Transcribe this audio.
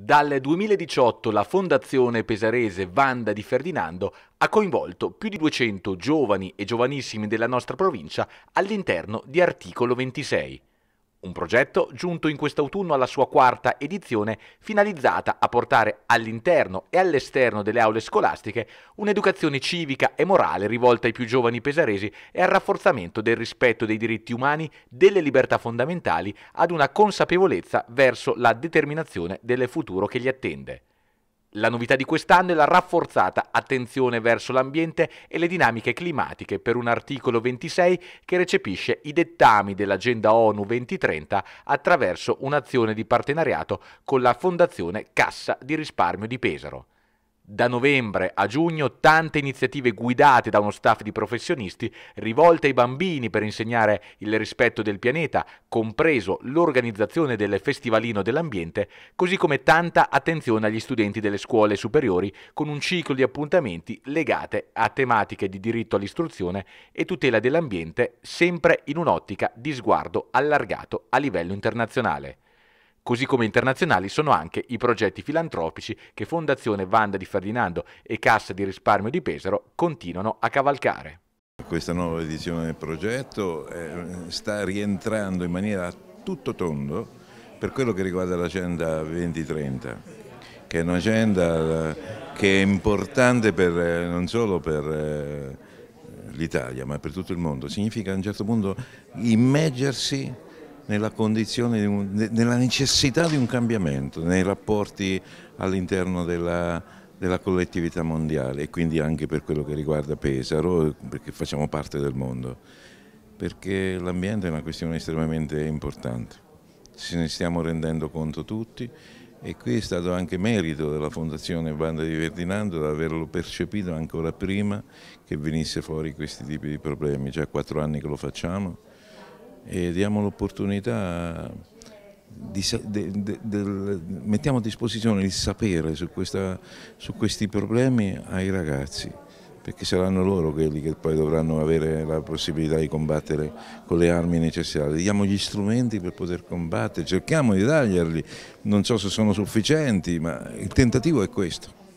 Dal 2018 la Fondazione Pesarese Vanda di Ferdinando ha coinvolto più di 200 giovani e giovanissimi della nostra provincia all'interno di Articolo 26. Un progetto giunto in quest'autunno alla sua quarta edizione, finalizzata a portare all'interno e all'esterno delle aule scolastiche un'educazione civica e morale rivolta ai più giovani pesaresi e al rafforzamento del rispetto dei diritti umani, delle libertà fondamentali, ad una consapevolezza verso la determinazione del futuro che li attende. La novità di quest'anno è la rafforzata attenzione verso l'ambiente e le dinamiche climatiche per un articolo 26 che recepisce i dettami dell'Agenda ONU 2030 attraverso un'azione di partenariato con la Fondazione Cassa di risparmio di Pesaro. Da novembre a giugno tante iniziative guidate da uno staff di professionisti rivolte ai bambini per insegnare il rispetto del pianeta, compreso l'organizzazione del Festivalino dell'Ambiente, così come tanta attenzione agli studenti delle scuole superiori con un ciclo di appuntamenti legate a tematiche di diritto all'istruzione e tutela dell'ambiente sempre in un'ottica di sguardo allargato a livello internazionale. Così come internazionali sono anche i progetti filantropici che Fondazione Vanda di Ferdinando e Cassa di risparmio di Pesaro continuano a cavalcare. Questa nuova edizione del progetto eh, sta rientrando in maniera tutto tondo per quello che riguarda l'agenda 2030 che è un'agenda eh, che è importante per, eh, non solo per l'Italia ma per tutto il mondo, significa a un certo punto immergersi nella, un, nella necessità di un cambiamento nei rapporti all'interno della, della collettività mondiale e quindi anche per quello che riguarda Pesaro, perché facciamo parte del mondo, perché l'ambiente è una questione estremamente importante, ce ne stiamo rendendo conto tutti e qui è stato anche merito della Fondazione Banda di Ferdinando di averlo percepito ancora prima che venisse fuori questi tipi di problemi, già quattro anni che lo facciamo e diamo l'opportunità, mettiamo a disposizione il sapere su, questa, su questi problemi ai ragazzi perché saranno loro quelli che poi dovranno avere la possibilità di combattere con le armi necessarie. Diamo gli strumenti per poter combattere, cerchiamo di tagliarli, non so se sono sufficienti, ma il tentativo è questo.